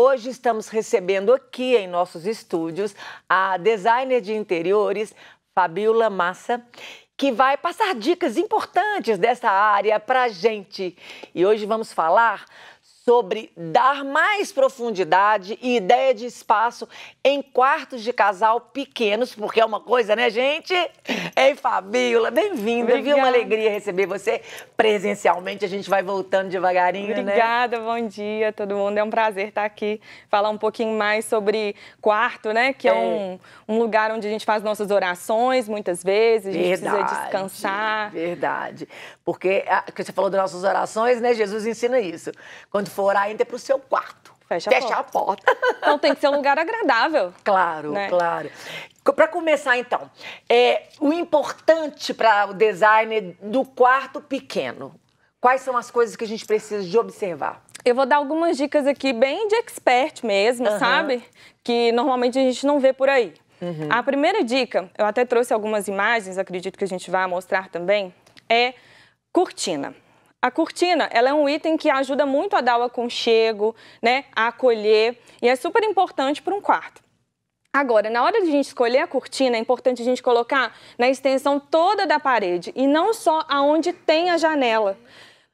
Hoje estamos recebendo aqui em nossos estúdios a designer de interiores, Fabiola Massa, que vai passar dicas importantes dessa área para a gente. E hoje vamos falar sobre dar mais profundidade e ideia de espaço em quartos de casal pequenos, porque é uma coisa, né, gente? Ei, Fabiola, bem-vinda, viu? Uma alegria receber você presencialmente. A gente vai voltando devagarinho, né? Obrigada, né? bom dia todo mundo. É um prazer estar aqui, falar um pouquinho mais sobre quarto, né? Que é, é um, um, lugar onde a gente faz nossas orações muitas vezes, a gente verdade, precisa descansar. Verdade. Porque que você falou das nossas orações, né? Jesus ensina isso. Quando for orar, entra para o seu quarto. Fecha, Fecha a, porta. a porta. Então tem que ser um lugar agradável. Claro, né? claro. Para começar, então, é, o importante para o design do quarto pequeno. Quais são as coisas que a gente precisa de observar? Eu vou dar algumas dicas aqui bem de expert mesmo, uhum. sabe? Que normalmente a gente não vê por aí. Uhum. A primeira dica, eu até trouxe algumas imagens, acredito que a gente vai mostrar também, é Cortina. A cortina, ela é um item que ajuda muito a dar o aconchego, né, a acolher, e é super importante para um quarto. Agora, na hora de a gente escolher a cortina, é importante a gente colocar na extensão toda da parede e não só aonde tem a janela,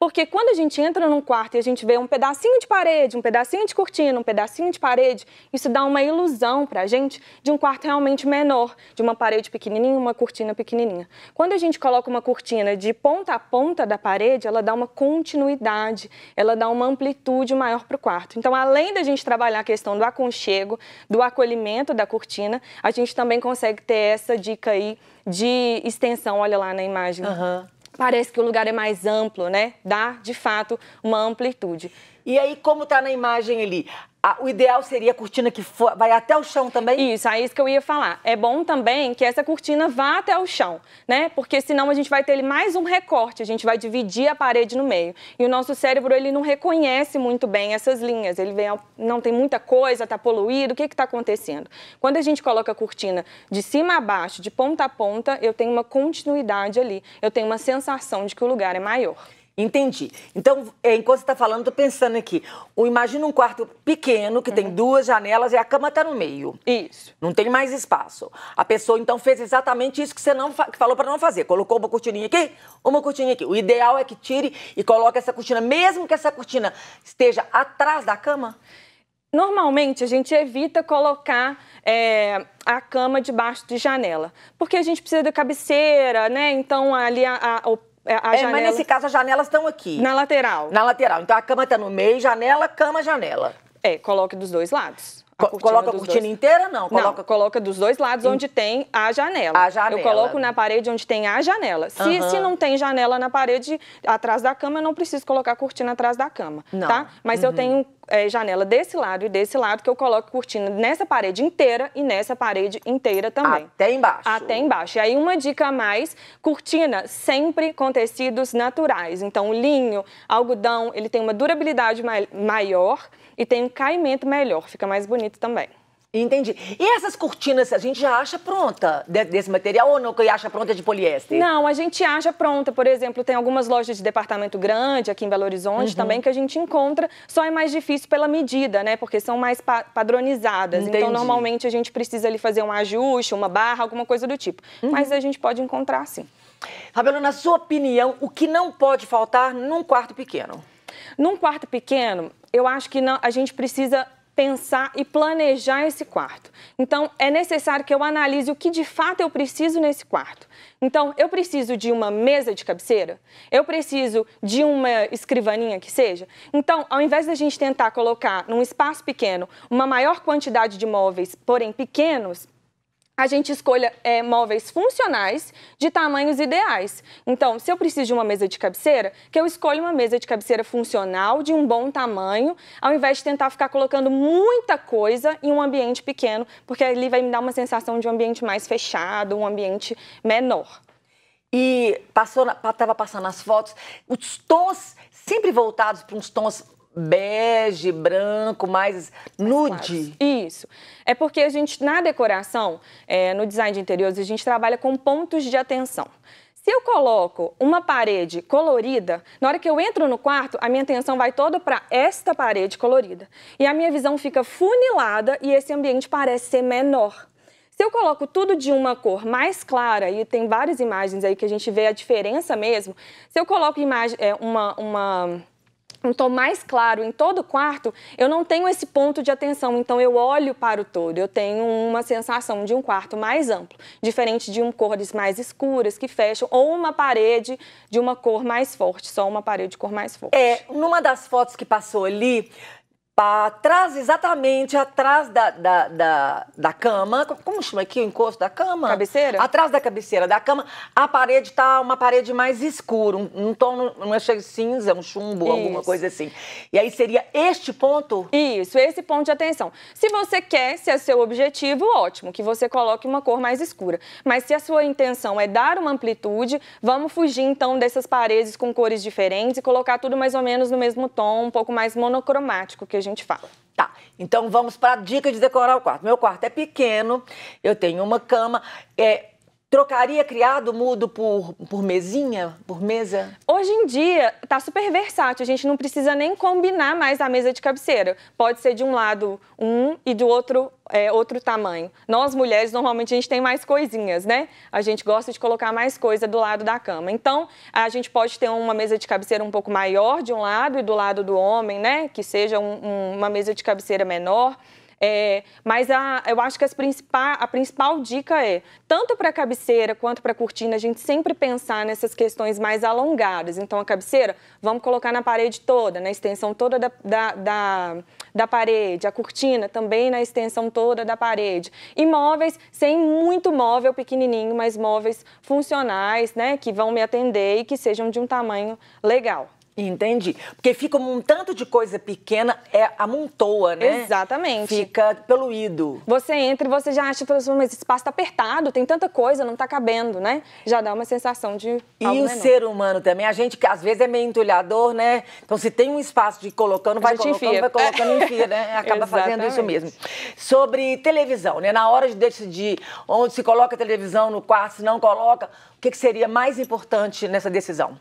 porque quando a gente entra num quarto e a gente vê um pedacinho de parede, um pedacinho de cortina, um pedacinho de parede, isso dá uma ilusão para a gente de um quarto realmente menor, de uma parede pequenininha, uma cortina pequenininha. Quando a gente coloca uma cortina de ponta a ponta da parede, ela dá uma continuidade, ela dá uma amplitude maior para o quarto. Então, além da gente trabalhar a questão do aconchego, do acolhimento da cortina, a gente também consegue ter essa dica aí de extensão, olha lá na imagem. Uhum parece que o lugar é mais amplo, né? Dá, de fato, uma amplitude. E aí, como tá na imagem ali, o ideal seria a cortina que for, vai até o chão também? Isso, é isso que eu ia falar. É bom também que essa cortina vá até o chão, né? Porque senão a gente vai ter mais um recorte, a gente vai dividir a parede no meio. E o nosso cérebro, ele não reconhece muito bem essas linhas. Ele vem, não tem muita coisa, tá poluído, o que que tá acontecendo? Quando a gente coloca a cortina de cima a baixo, de ponta a ponta, eu tenho uma continuidade ali. Eu tenho uma sensação de que o lugar é maior. Entendi. Então, é, enquanto você está falando, estou pensando aqui. Imagina um quarto pequeno, que uhum. tem duas janelas e a cama está no meio. Isso. Não tem mais espaço. A pessoa, então, fez exatamente isso que você não que falou para não fazer. Colocou uma cortininha aqui, uma cortininha aqui. O ideal é que tire e coloque essa cortina, mesmo que essa cortina esteja atrás da cama? Normalmente a gente evita colocar é, a cama debaixo de janela, porque a gente precisa da cabeceira, né? Então ali a, a, o é, é janela... mas nesse caso as janelas estão aqui. Na lateral. Na lateral. Então a cama está no meio, janela, cama, janela. É, coloque dos dois lados. A Co coloca a cortina dois... inteira, não? Coloca... Não, coloca dos dois lados onde tem a janela. A janela. Eu coloco na parede onde tem a janela. Se, uhum. se não tem janela na parede atrás da cama, eu não preciso colocar a cortina atrás da cama, não. tá? Mas uhum. eu tenho é, janela desse lado e desse lado, que eu coloco cortina nessa parede inteira e nessa parede inteira também. Até embaixo. Até embaixo. E aí, uma dica a mais: cortina sempre com tecidos naturais. Então, linho, algodão, ele tem uma durabilidade maior e tem um caimento melhor, fica mais bonito também. Entendi. E essas cortinas a gente já acha pronta desse material ou não? Que acha pronta de poliéster? Não, a gente acha pronta. Por exemplo, tem algumas lojas de departamento grande aqui em Belo Horizonte uhum. também que a gente encontra. Só é mais difícil pela medida, né? Porque são mais pa padronizadas. Então, Entendi. Então, normalmente a gente precisa ali fazer um ajuste, uma barra, alguma coisa do tipo. Uhum. Mas a gente pode encontrar sim. Fabiola, na sua opinião, o que não pode faltar num quarto pequeno? Num quarto pequeno, eu acho que não, a gente precisa pensar e planejar esse quarto. Então, é necessário que eu analise o que de fato eu preciso nesse quarto. Então, eu preciso de uma mesa de cabeceira? Eu preciso de uma escrivaninha que seja? Então, ao invés da gente tentar colocar num espaço pequeno uma maior quantidade de móveis, porém pequenos, a gente escolha é, móveis funcionais de tamanhos ideais. Então, se eu preciso de uma mesa de cabeceira, que eu escolha uma mesa de cabeceira funcional, de um bom tamanho, ao invés de tentar ficar colocando muita coisa em um ambiente pequeno, porque ali vai me dar uma sensação de um ambiente mais fechado, um ambiente menor. E estava passando as fotos, os tons sempre voltados para uns tons bege, branco, mais, nude. Isso. É porque a gente, na decoração, é, no design de interiores, a gente trabalha com pontos de atenção. Se eu coloco uma parede colorida, na hora que eu entro no quarto, a minha atenção vai toda para esta parede colorida. E a minha visão fica funilada e esse ambiente parece ser menor. Se eu coloco tudo de uma cor mais clara, e tem várias imagens aí que a gente vê a diferença mesmo, se eu coloco imagem, é, uma, uma um tom mais claro em todo o quarto, eu não tenho esse ponto de atenção. Então eu olho para o todo, eu tenho uma sensação de um quarto mais amplo, diferente de um cores mais escuras que fecham ou uma parede de uma cor mais forte, só uma parede de cor mais forte. É, numa das fotos que passou ali, atrás, exatamente atrás da, da, da, da, cama. Como chama aqui o encosto da cama? Cabeceira? Atrás da cabeceira da cama, a parede tá uma parede mais escura, um, um tom, não é cinza, é um chumbo, Isso. alguma coisa assim. E aí seria este ponto? Isso, esse ponto de atenção. Se você quer, se é seu objetivo, ótimo, que você coloque uma cor mais escura. Mas se a sua intenção é dar uma amplitude, vamos fugir então dessas paredes com cores diferentes e colocar tudo mais ou menos no mesmo tom, um pouco mais monocromático que a gente fala. Tá, então vamos para a dica de decorar o quarto. Meu quarto é pequeno, eu tenho uma cama, é, Trocaria criado mudo por, por mesinha, por mesa? Hoje em dia tá super versátil, a gente não precisa nem combinar mais a mesa de cabeceira. Pode ser de um lado um e do outro é, outro tamanho. Nós mulheres normalmente a gente tem mais coisinhas, né? A gente gosta de colocar mais coisa do lado da cama. Então a gente pode ter uma mesa de cabeceira um pouco maior de um lado e do lado do homem, né? Que seja um, um, uma mesa de cabeceira menor. É, mas a, eu acho que a principal dica é, tanto para a cabeceira quanto para a cortina, a gente sempre pensar nessas questões mais alongadas. Então, a cabeceira, vamos colocar na parede toda, na extensão toda da, da, da, da parede. A cortina também na extensão toda da parede. E móveis, sem muito móvel pequenininho, mas móveis funcionais, né, que vão me atender e que sejam de um tamanho legal. Entendi. Porque fica um tanto de coisa pequena, é amontoa, né? Exatamente. Fica poluído. Você entra e você já acha, assim, mas esse espaço está apertado, tem tanta coisa, não está cabendo, né? Já dá uma sensação de. E o menor. ser humano também, a gente que às vezes é meio entulhador, né? Então se tem um espaço de colocando, vai colocando, enfia. vai colocando, enfia, né? Acaba fazendo isso mesmo. Sobre televisão, né? Na hora de decidir onde se coloca a televisão, no quarto, se não coloca, o que, que seria mais importante nessa decisão?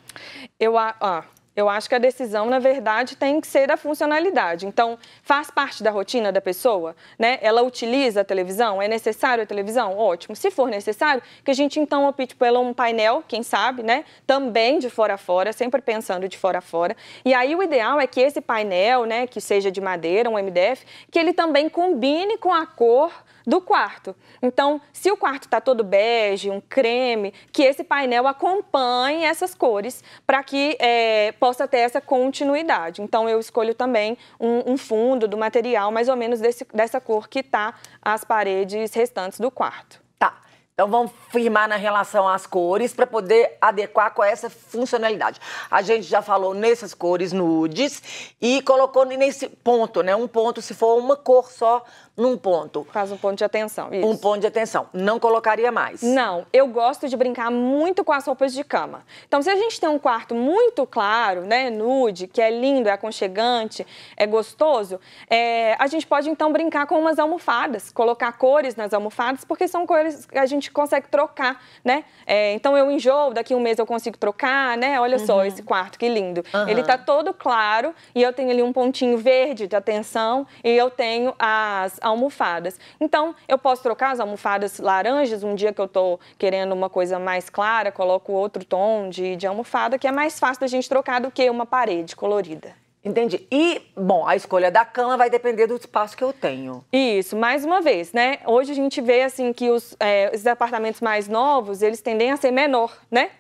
Eu. acho. Eu acho que a decisão, na verdade, tem que ser da funcionalidade. Então, faz parte da rotina da pessoa, né? Ela utiliza a televisão? É necessário a televisão? Ótimo. Se for necessário, que a gente então opte por um painel, quem sabe, né? Também de fora a fora, sempre pensando de fora a fora. E aí o ideal é que esse painel, né, que seja de madeira, um MDF, que ele também combine com a cor do quarto. Então, se o quarto está todo bege, um creme, que esse painel acompanhe essas cores para que é, possa ter essa continuidade. Então, eu escolho também um, um fundo do material mais ou menos desse, dessa cor que está as paredes restantes do quarto. Tá. Então vamos firmar na relação às cores para poder adequar com essa funcionalidade. A gente já falou nessas cores nudes e colocou nesse ponto, né? Um ponto se for uma cor só num ponto. Faz um ponto de atenção, isso. Um ponto de atenção. Não colocaria mais. Não, eu gosto de brincar muito com as roupas de cama. Então, se a gente tem um quarto muito claro, né, nude, que é lindo, é aconchegante, é gostoso, é, a gente pode então brincar com umas almofadas, colocar cores nas almofadas, porque são cores que a gente consegue trocar, né? É, então, eu enjoo, daqui um mês eu consigo trocar, né? Olha uhum. só esse quarto, que lindo. Uhum. Ele tá todo claro e eu tenho ali um pontinho verde de atenção e eu tenho as almofadas. Então, eu posso trocar as almofadas laranjas, um dia que eu estou querendo uma coisa mais clara, coloco outro tom de, de almofada, que é mais fácil da gente trocar do que uma parede colorida. Entendi. E, bom, a escolha da cama vai depender do espaço que eu tenho. Isso, mais uma vez, né? Hoje a gente vê, assim, que os, é, os apartamentos mais novos, eles tendem a ser menor, né?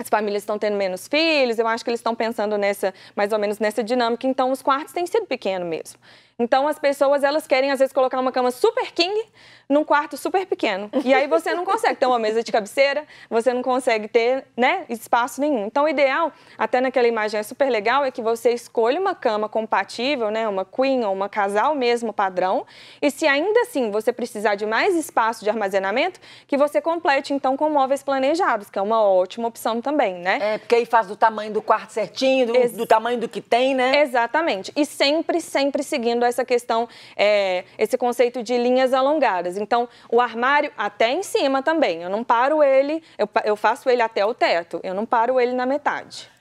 As famílias estão tendo menos filhos, eu acho que eles estão pensando nessa, mais ou menos nessa dinâmica, então os quartos têm sido pequenos mesmo. Então as pessoas elas querem às vezes colocar uma cama super king num quarto super pequeno. E aí você não consegue ter uma mesa de cabeceira, você não consegue ter, né, espaço nenhum. Então o ideal, até naquela imagem é super legal, é que você escolha uma cama compatível, né, uma queen ou uma casal mesmo padrão, e se ainda assim você precisar de mais espaço de armazenamento, que você complete então com móveis planejados, que é uma ótima opção também, né? É, porque aí faz do tamanho do quarto certinho, do, Ex do tamanho do que tem, né? Exatamente. E sempre, sempre seguindo essa questão, é, esse conceito de linhas alongadas. Então, o armário até em cima também. Eu não paro ele, eu, eu faço ele até o teto, eu não paro ele na metade.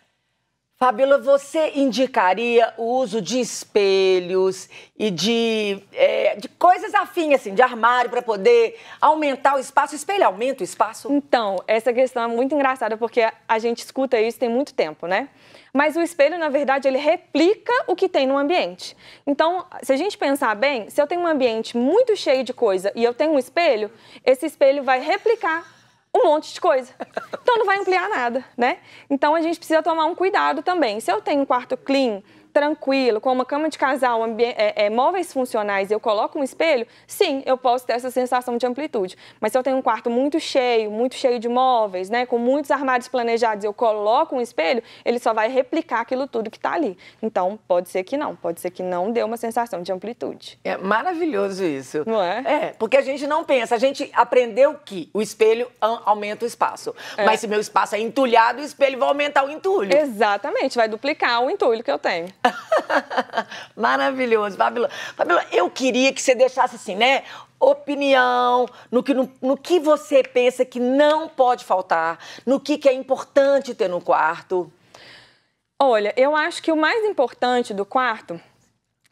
Fabíola, você indicaria o uso de espelhos e de, é, de coisas afins, assim, de armário para poder aumentar o espaço? O espelho aumenta o espaço? Então, essa questão é muito engraçada porque a gente escuta isso tem muito tempo, né? Mas o espelho, na verdade, ele replica o que tem no ambiente. Então, se a gente pensar bem, se eu tenho um ambiente muito cheio de coisa e eu tenho um espelho, esse espelho vai replicar um monte de coisa. Então não vai ampliar nada, né? Então a gente precisa tomar um cuidado também. Se eu tenho um quarto clean, tranquilo, com uma cama de casal, é, é, móveis funcionais, eu coloco um espelho, sim, eu posso ter essa sensação de amplitude. Mas se eu tenho um quarto muito cheio, muito cheio de móveis, né, com muitos armários planejados, eu coloco um espelho, ele só vai replicar aquilo tudo que está ali. Então, pode ser que não, pode ser que não dê uma sensação de amplitude. É maravilhoso isso. Não é? É, porque a gente não pensa, a gente aprendeu que o espelho aumenta o espaço. É. Mas se meu espaço é entulhado, o espelho vai aumentar o entulho. Exatamente, vai duplicar o entulho que eu tenho. Maravilhoso, Fabiola. Fabíola, eu queria que você deixasse assim, né? Opinião, no que, no, no, que você pensa que não pode faltar, no que, que é importante ter no quarto. Olha, eu acho que o mais importante do quarto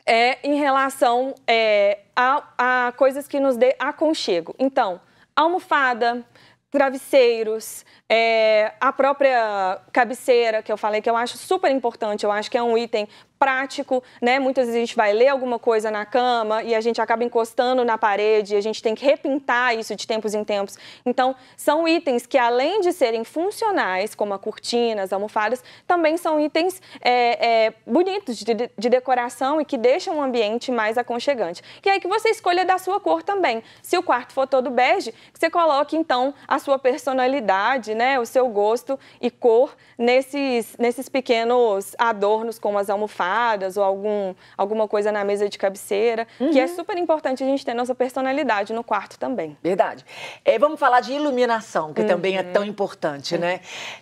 é em relação é, a, a coisas que nos dê aconchego. Então, almofada, travesseiros, é, a própria cabeceira que eu falei que eu acho super importante, eu acho que é um item prático, né? Muitas vezes a gente vai ler alguma coisa na cama e a gente acaba encostando na parede, e a gente tem que repintar isso de tempos em tempos. Então, são itens que, além de serem funcionais, como a cortina, as almofadas, também são itens é, é, bonitos de, de decoração e que deixam o ambiente mais aconchegante. E aí que você escolha da sua cor também. Se o quarto for todo bege, você coloque então a sua personalidade, né? O seu gosto e cor nesses, nesses pequenos adornos, como as almofadas ou algum, alguma coisa na mesa de cabeceira, uhum. que é uhum. super importante a gente ter nossa personalidade no quarto também. Verdade. É, vamos falar de iluminação, que uhum. também é tão uhum. importante, uhum. né?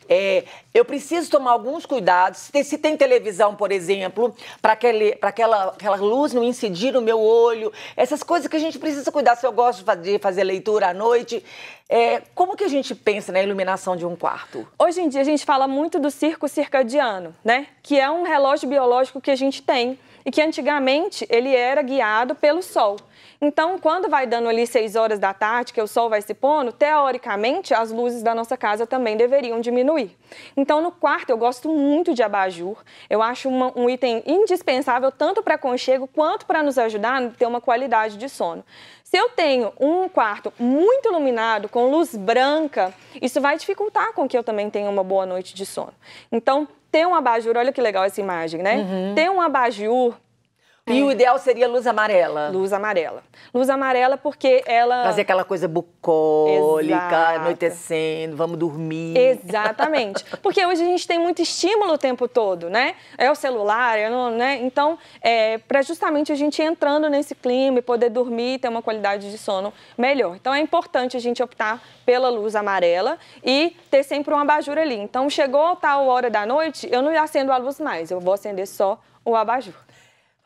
É, eu preciso tomar alguns cuidados. Se tem, se tem televisão, por exemplo, para aquela, aquela luz não incidir no meu olho, essas coisas que a gente precisa cuidar. Se eu gosto de fazer, fazer leitura à noite, é, como que a gente pensa na iluminação de um quarto? Hoje em dia a gente fala muito do circo circadiano, né? Que é um relógio biológico climático que a gente tem e que antigamente ele era guiado pelo sol. Então, quando vai dando ali 6 horas da tarde, que o sol vai se pondo, teoricamente as luzes da nossa casa também deveriam diminuir. Então, no quarto, eu gosto muito de abajur. Eu acho uma, um item indispensável tanto para conchego quanto para nos ajudar a ter uma qualidade de sono. Se eu tenho um quarto muito iluminado, com luz branca, isso vai dificultar com que eu também tenha uma boa noite de sono. Então, ter um abajur, olha que legal essa imagem, né? Uhum. Ter um abajur e é. o ideal seria luz amarela. Luz amarela. Luz amarela porque ela. Fazer aquela coisa bucólica, Exato. anoitecendo, vamos dormir. Exatamente. porque hoje a gente tem muito estímulo o tempo todo, né? É o celular, é no, né? Então, é, para justamente a gente entrando nesse clima e poder dormir e ter uma qualidade de sono melhor. Então, é importante a gente optar pela luz amarela e ter sempre um abajur ali. Então, chegou tal hora da noite, eu não acendo a luz mais, eu vou acender só o abajur.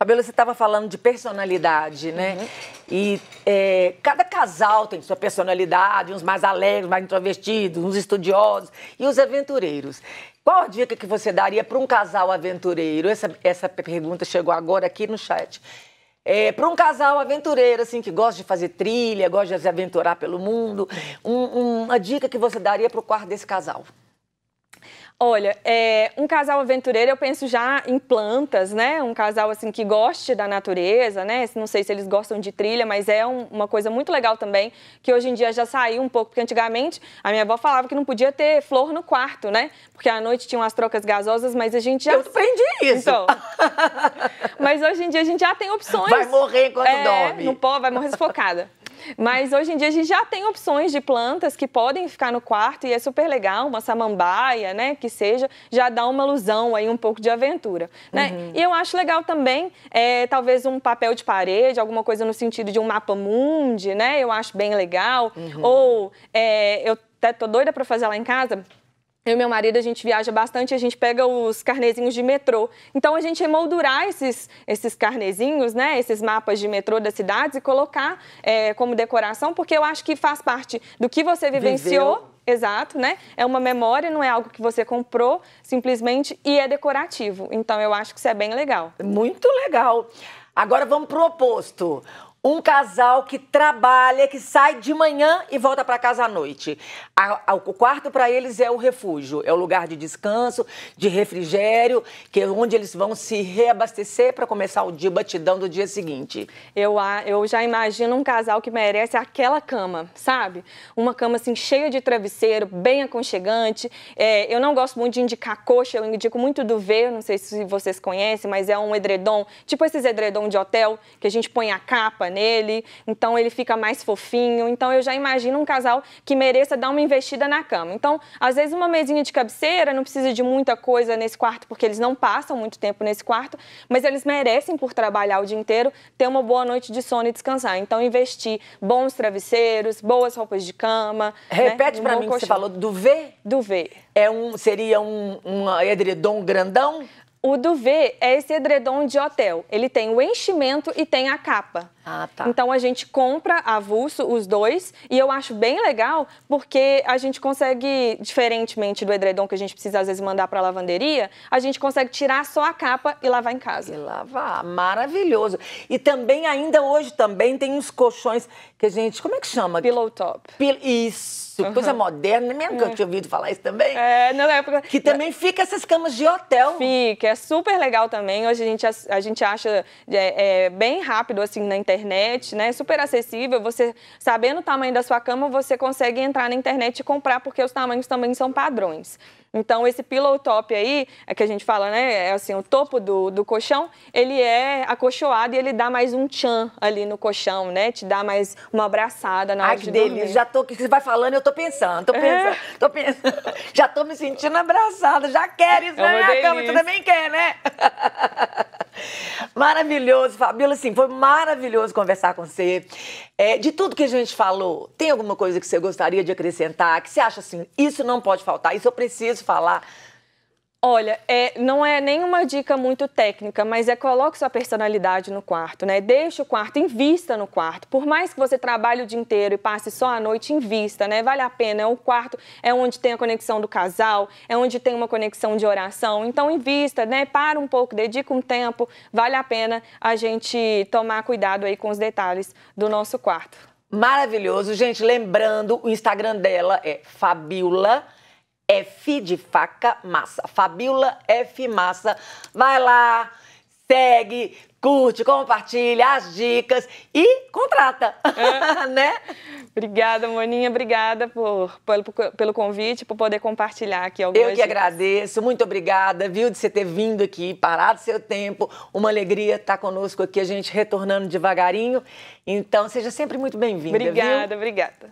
Fabiola, você estava falando de personalidade, né? Uhum. E é, cada casal tem sua personalidade, uns mais alegres, mais introvertidos, uns estudiosos e os aventureiros. Qual a dica que você daria para um casal aventureiro? Essa, essa pergunta chegou agora aqui no chat. É, para um casal aventureiro, assim, que gosta de fazer trilha, gosta de se aventurar pelo mundo, um, um, uma dica que você daria para o quarto desse casal? Olha, é, um casal aventureiro, eu penso já em plantas, né? Um casal assim que goste da natureza, né? Não sei se eles gostam de trilha, mas é um, uma coisa muito legal também, que hoje em dia já saiu um pouco, porque antigamente a minha avó falava que não podia ter flor no quarto, né? Porque à noite tinham as trocas gasosas, mas a gente já. Eu aprendi isso. Então, mas hoje em dia a gente já tem opções. Vai morrer quando é, dorme. No pó vai morrer sufocada. Mas hoje em dia a gente já tem opções de plantas que podem ficar no quarto e é super legal, uma samambaia, né, que seja, já dá uma ilusão aí um pouco de aventura, né? Uhum. E eu acho legal também, é, talvez um papel de parede, alguma coisa no sentido de um mapa mundi, né? Eu acho bem legal. Uhum. Ou é, eu até tô doida para fazer lá em casa eu e meu marido, a gente viaja bastante, a gente pega os carnezinhos de metrô. Então, a gente emoldurar esses, esses carnezinhos, né, esses mapas de metrô das cidades e colocar é, como decoração, porque eu acho que faz parte do que você vivenciou. Viveu. Exato, né? É uma memória, não é algo que você comprou simplesmente e é decorativo. Então, eu acho que isso é bem legal. Muito legal. Agora vamos para o oposto um casal que trabalha, que sai de manhã e volta para casa à noite. A, a, o quarto para eles é o refúgio, é o lugar de descanso, de refrigério, que é onde eles vão se reabastecer para começar o dia batidão do dia seguinte. Eu, eu já imagino um casal que merece aquela cama, sabe? Uma cama assim cheia de travesseiro, bem aconchegante. É, eu não gosto muito de indicar coxa, eu indico muito do ver, não sei se vocês conhecem, mas é um edredom, tipo esses edredom de hotel que a gente põe a capa nele, então ele fica mais fofinho. Então eu já imagino um casal que mereça dar uma investida na cama. Então, às vezes, uma mesinha de cabeceira não precisa de muita coisa nesse quarto, porque eles não passam muito tempo nesse quarto, mas eles merecem, por trabalhar o dia inteiro, ter uma boa noite de sono e descansar. Então, investir bons travesseiros, boas roupas de cama. Né, Repete né? para mim o que você falou do V? Do V. É um, seria um, um edredom grandão? O duvet é esse edredom de hotel. Ele tem o enchimento e tem a capa. Ah, tá. Então a gente compra avulso os dois e eu acho bem legal porque a gente consegue, diferentemente do edredom que a gente precisa às vezes mandar para lavanderia, a gente consegue tirar só a capa e lavar em casa. E lavar, maravilhoso. E também ainda hoje também tem uns colchões que a gente, como é que chama? Pillow top. Pil isso, uhum. coisa moderna, mesmo que eu é. tinha ouvido falar isso também. É, na época. Que também fica essas camas de hotel. Fica, é super legal também. Hoje a gente, a, a gente acha é, é, bem rápido assim na internet internet, né? Super acessível. Você, sabendo o tamanho da sua cama, você consegue entrar na internet e comprar, porque os tamanhos também são padrões. Então, esse pillow top aí, é que a gente fala, né? É assim, o topo do, do colchão, ele é acolchoado e ele dá mais um tchan ali no colchão, né? Te dá mais uma abraçada na hora que de Já tô, que você vai falando, eu tô pensando, tô é. pensando, é. tô pensando. Já tô me sentindo abraçada, já quero isso é na minha delícia. cama, tu também quer, né? Maravilhoso, Fabíola. Assim, foi maravilhoso conversar com você. É, de tudo que a gente falou, tem alguma coisa que você gostaria de acrescentar? Que você acha assim, isso não pode faltar, isso eu preciso falar Olha, é, não é nenhuma dica muito técnica, mas é coloque sua personalidade no quarto, né? Deixa o quarto, invista no quarto. Por mais que você trabalhe o dia inteiro e passe só a noite, invista, né? Vale a pena. O é quarto é onde tem a conexão do casal, é onde tem uma conexão de oração. Então, invista, né? Para um pouco, dedica um tempo. Vale a pena a gente tomar cuidado aí com os detalhes do nosso quarto. Maravilhoso. Gente, lembrando, o Instagram dela é Fabiola. F de faca massa. Fabiola F Massa. Vai lá, segue, curte, compartilha as dicas e contrata, é. né? Obrigada, Moninha. Obrigada por, pelo, pelo convite, por poder compartilhar aqui algumas Eu que dicas. agradeço. Muito obrigada, viu, de você ter vindo aqui, parado seu tempo. Uma alegria estar conosco aqui, a gente retornando devagarinho. Então, seja sempre muito bem-vinda, Obrigada, viu? obrigada.